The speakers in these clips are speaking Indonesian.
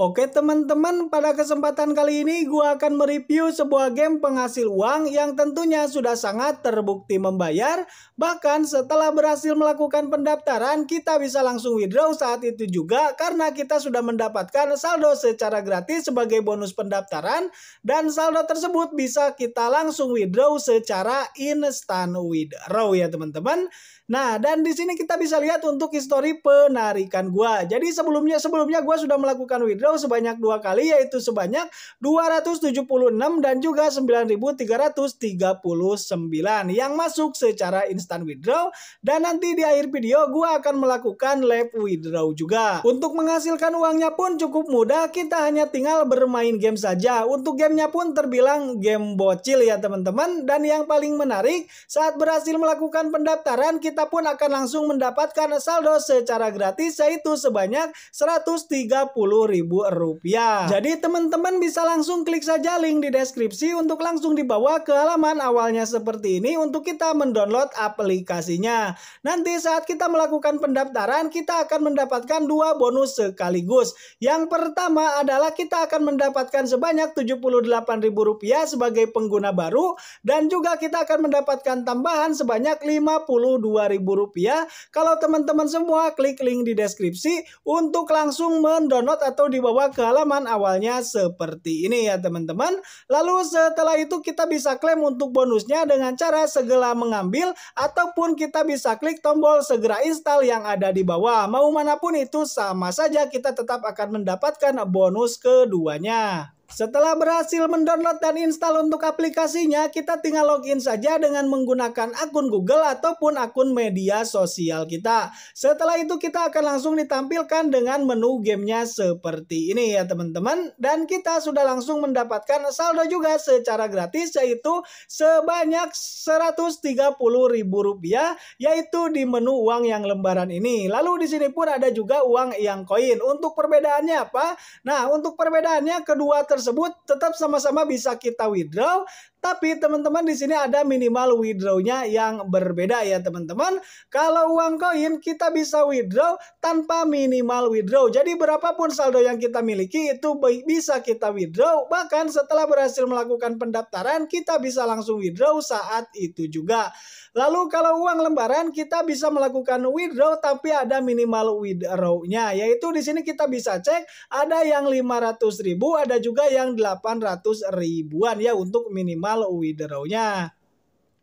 Oke teman-teman, pada kesempatan kali ini gue akan mereview sebuah game penghasil uang yang tentunya sudah sangat terbukti membayar. Bahkan setelah berhasil melakukan pendaftaran, kita bisa langsung withdraw saat itu juga karena kita sudah mendapatkan saldo secara gratis sebagai bonus pendaftaran. Dan saldo tersebut bisa kita langsung withdraw secara instant withdraw ya teman-teman. Nah, dan di sini kita bisa lihat untuk histori penarikan gue. Jadi sebelumnya sebelumnya gue sudah melakukan withdraw sebanyak dua kali yaitu sebanyak 276 dan juga 9339 yang masuk secara instant withdraw dan nanti di akhir video gue akan melakukan live withdraw juga. Untuk menghasilkan uangnya pun cukup mudah, kita hanya tinggal bermain game saja. Untuk gamenya pun terbilang game bocil ya teman-teman dan yang paling menarik saat berhasil melakukan pendaftaran kita pun akan langsung mendapatkan saldo secara gratis yaitu sebanyak 130 ribu rupiah. Jadi teman-teman bisa langsung klik saja link di deskripsi untuk langsung dibawa ke halaman awalnya seperti ini untuk kita mendownload aplikasinya. Nanti saat kita melakukan pendaftaran kita akan mendapatkan dua bonus sekaligus. Yang pertama adalah kita akan mendapatkan sebanyak Rp78.000 sebagai pengguna baru dan juga kita akan mendapatkan tambahan sebanyak Rp52.000 kalau teman-teman semua klik link di deskripsi untuk langsung mendownload atau di dibawa ke halaman awalnya seperti ini ya teman-teman. Lalu setelah itu kita bisa klaim untuk bonusnya dengan cara segera mengambil ataupun kita bisa klik tombol segera install yang ada di bawah. Mau manapun itu sama saja kita tetap akan mendapatkan bonus keduanya. Setelah berhasil mendownload dan install untuk aplikasinya, kita tinggal login saja dengan menggunakan akun Google ataupun akun media sosial kita. Setelah itu kita akan langsung ditampilkan dengan menu gamenya seperti ini ya teman-teman. Dan kita sudah langsung mendapatkan saldo juga secara gratis yaitu sebanyak Rp130.000 yaitu di menu uang yang lembaran ini. Lalu di sini pun ada juga uang yang koin. Untuk perbedaannya apa? Nah untuk perbedaannya kedua tersebut tersebut tetap sama-sama bisa kita withdraw tapi teman-teman di sini ada minimal withdrawnya yang berbeda ya teman-teman. Kalau uang koin kita bisa withdraw tanpa minimal withdraw. Jadi berapapun saldo yang kita miliki itu bisa kita withdraw. Bahkan setelah berhasil melakukan pendaftaran kita bisa langsung withdraw saat itu juga. Lalu kalau uang lembaran kita bisa melakukan withdraw tapi ada minimal withdrawnya. Yaitu di sini kita bisa cek ada yang 500 ribu ada juga yang 800 ribuan ya untuk minimal lalu withdraw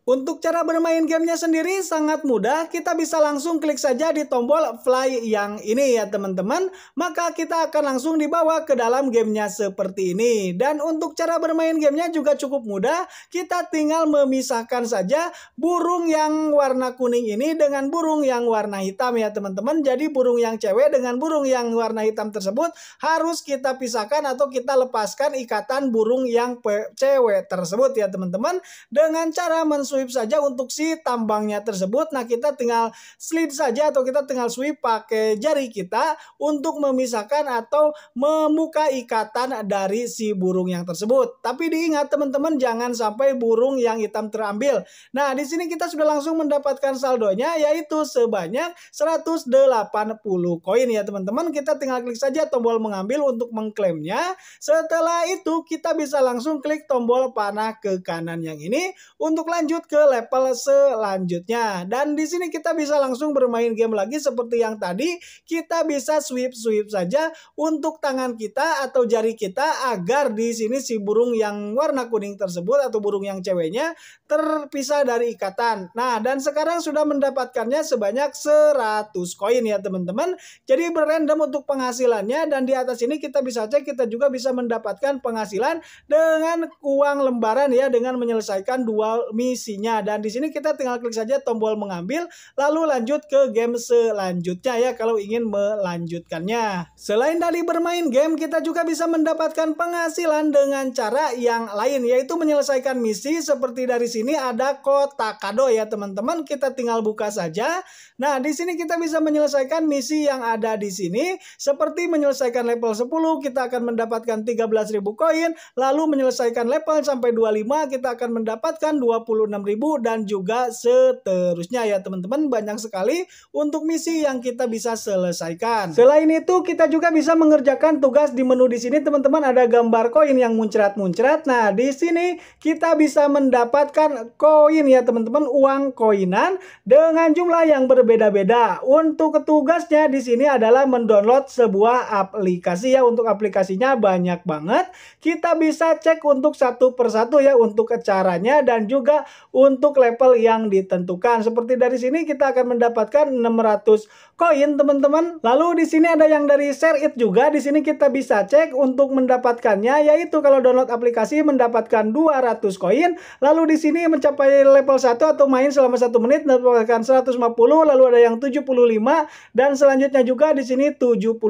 untuk cara bermain gamenya sendiri sangat mudah, kita bisa langsung klik saja di tombol fly yang ini ya teman-teman. Maka kita akan langsung dibawa ke dalam gamenya seperti ini. Dan untuk cara bermain gamenya juga cukup mudah, kita tinggal memisahkan saja burung yang warna kuning ini dengan burung yang warna hitam ya teman-teman. Jadi burung yang cewek dengan burung yang warna hitam tersebut harus kita pisahkan atau kita lepaskan ikatan burung yang cewek tersebut ya teman-teman. Dengan cara mensu sweep saja untuk si tambangnya tersebut. Nah, kita tinggal slide saja atau kita tinggal sweep pakai jari kita untuk memisahkan atau membuka ikatan dari si burung yang tersebut. Tapi diingat teman-teman jangan sampai burung yang hitam terambil. Nah, di sini kita sudah langsung mendapatkan saldonya yaitu sebanyak 180 koin ya teman-teman. Kita tinggal klik saja tombol mengambil untuk mengklaimnya. Setelah itu kita bisa langsung klik tombol panah ke kanan yang ini untuk lanjut ke level selanjutnya. Dan di sini kita bisa langsung bermain game lagi seperti yang tadi. Kita bisa sweep-sweep saja untuk tangan kita atau jari kita agar di sini si burung yang warna kuning tersebut atau burung yang ceweknya terpisah dari ikatan. Nah, dan sekarang sudah mendapatkannya sebanyak 100 koin ya teman-teman. Jadi berandom untuk penghasilannya dan di atas ini kita bisa cek kita juga bisa mendapatkan penghasilan dengan uang lembaran ya dengan menyelesaikan dua misi dan di sini kita tinggal klik saja tombol mengambil lalu lanjut ke game selanjutnya ya kalau ingin melanjutkannya. Selain dari bermain game kita juga bisa mendapatkan penghasilan dengan cara yang lain yaitu menyelesaikan misi seperti dari sini ada kotak kado ya teman-teman kita tinggal buka saja. Nah di sini kita bisa menyelesaikan misi yang ada di sini seperti menyelesaikan level 10 kita akan mendapatkan 13.000 koin lalu menyelesaikan level sampai 25 kita akan mendapatkan 26 ribu dan juga seterusnya ya teman-teman banyak sekali untuk misi yang kita bisa selesaikan selain itu kita juga bisa mengerjakan tugas di menu di sini teman-teman ada gambar koin yang muncrat-muncrat nah di sini kita bisa mendapatkan koin ya teman-teman uang koinan dengan jumlah yang berbeda-beda untuk tugasnya di sini adalah mendownload sebuah aplikasi ya untuk aplikasinya banyak banget kita bisa cek untuk satu persatu ya untuk caranya dan juga untuk level yang ditentukan. Seperti dari sini kita akan mendapatkan 600 koin teman-teman. Lalu di sini ada yang dari share it juga. Di sini kita bisa cek untuk mendapatkannya yaitu kalau download aplikasi mendapatkan 200 koin. Lalu di sini mencapai level 1 atau main selama 1 menit mendapatkan 150 lalu ada yang 75 dan selanjutnya juga di sini 75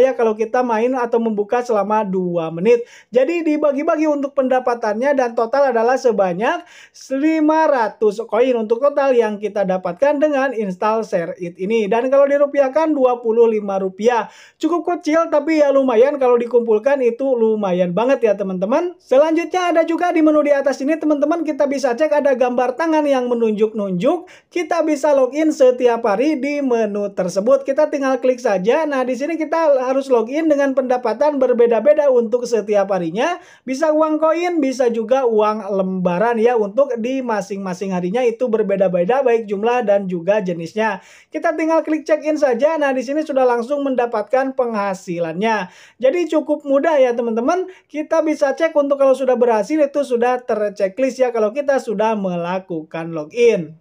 ya kalau kita main atau membuka selama 2 menit. Jadi dibagi-bagi untuk pendapatannya dan total adalah sebanyak 5 500 koin untuk total yang kita dapatkan dengan install share it ini. Dan kalau dirupiahkan 25 rupiah. Cukup kecil tapi ya lumayan kalau dikumpulkan itu lumayan banget ya teman-teman. Selanjutnya ada juga di menu di atas ini teman-teman kita bisa cek ada gambar tangan yang menunjuk-nunjuk. Kita bisa login setiap hari di menu tersebut. Kita tinggal klik saja. Nah di sini kita harus login dengan pendapatan berbeda-beda untuk setiap harinya. Bisa uang koin, bisa juga uang lembaran ya untuk di masing-masing harinya itu berbeda-beda baik jumlah dan juga jenisnya. Kita tinggal klik check-in saja. Nah, di sini sudah langsung mendapatkan penghasilannya. Jadi cukup mudah ya teman-teman. Kita bisa cek untuk kalau sudah berhasil itu sudah terceklis ya kalau kita sudah melakukan login.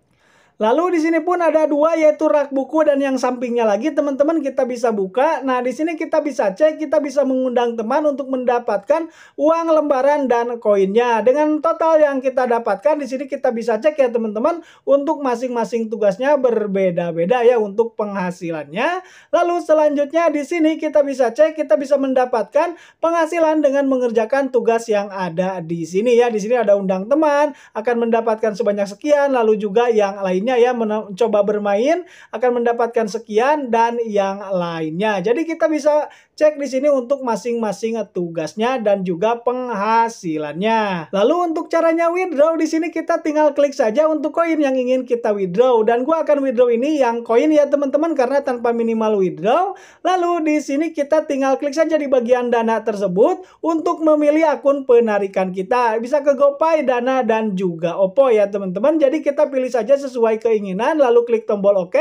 Lalu di sini pun ada dua yaitu rak buku dan yang sampingnya lagi teman-teman kita bisa buka. Nah di sini kita bisa cek, kita bisa mengundang teman untuk mendapatkan uang lembaran dan koinnya. Dengan total yang kita dapatkan di sini kita bisa cek ya teman-teman untuk masing-masing tugasnya berbeda-beda ya untuk penghasilannya. Lalu selanjutnya di sini kita bisa cek, kita bisa mendapatkan penghasilan dengan mengerjakan tugas yang ada di sini ya. Di sini ada undang teman akan mendapatkan sebanyak sekian lalu juga yang lain lainnya ya mencoba bermain akan mendapatkan sekian dan yang lainnya. Jadi kita bisa cek di sini untuk masing-masing tugasnya dan juga penghasilannya. Lalu untuk caranya withdraw di sini kita tinggal klik saja untuk koin yang ingin kita withdraw dan gua akan withdraw ini yang koin ya teman-teman karena tanpa minimal withdraw. Lalu di sini kita tinggal klik saja di bagian dana tersebut untuk memilih akun penarikan kita. Bisa ke GoPay, Dana dan juga Oppo ya teman-teman. Jadi kita pilih saja sesuai sesuai keinginan, lalu klik tombol OK.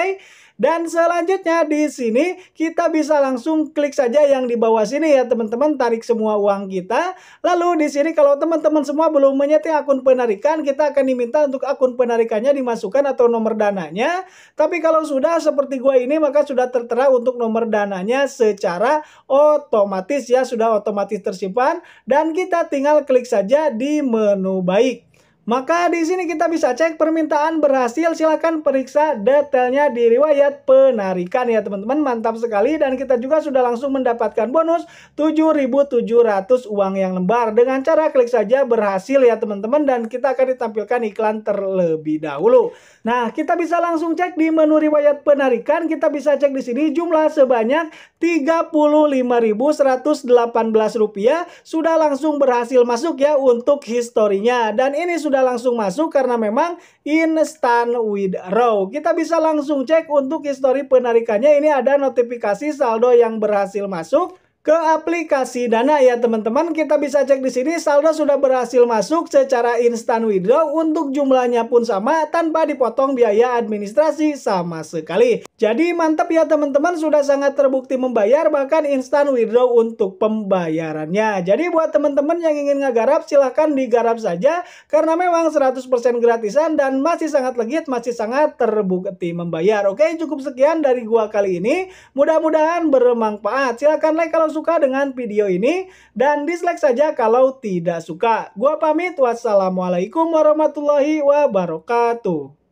Dan selanjutnya di sini kita bisa langsung klik saja yang di bawah sini ya teman-teman tarik semua uang kita. Lalu di sini kalau teman-teman semua belum menyeting akun penarikan kita akan diminta untuk akun penarikannya dimasukkan atau nomor dananya. Tapi kalau sudah seperti gua ini maka sudah tertera untuk nomor dananya secara otomatis ya sudah otomatis tersimpan dan kita tinggal klik saja di menu baik. Maka di sini kita bisa cek permintaan berhasil. Silahkan periksa detailnya di riwayat penarikan ya teman-teman. Mantap sekali dan kita juga sudah langsung mendapatkan bonus 7.700 uang yang lembar. Dengan cara klik saja berhasil ya teman-teman dan kita akan ditampilkan iklan terlebih dahulu. Nah kita bisa langsung cek di menu riwayat penarikan. Kita bisa cek di sini jumlah sebanyak 35.118 rupiah sudah langsung berhasil masuk ya untuk historinya. Dan ini sudah sudah langsung masuk karena memang instant withdraw. Kita bisa langsung cek untuk histori penarikannya. Ini ada notifikasi saldo yang berhasil masuk ke aplikasi Dana ya teman-teman. Kita bisa cek di sini saldo sudah berhasil masuk secara instan withdraw untuk jumlahnya pun sama tanpa dipotong biaya administrasi sama sekali. Jadi mantap ya teman-teman sudah sangat terbukti membayar bahkan instan withdraw untuk pembayarannya. Jadi buat teman-teman yang ingin ngegarap silahkan digarap saja karena memang 100% gratisan dan masih sangat legit, masih sangat terbukti membayar. Oke cukup sekian dari gua kali ini. Mudah-mudahan bermanfaat. Silahkan like kalau suka dengan video ini dan dislike saja kalau tidak suka. Gua pamit, wassalamualaikum warahmatullahi wabarakatuh.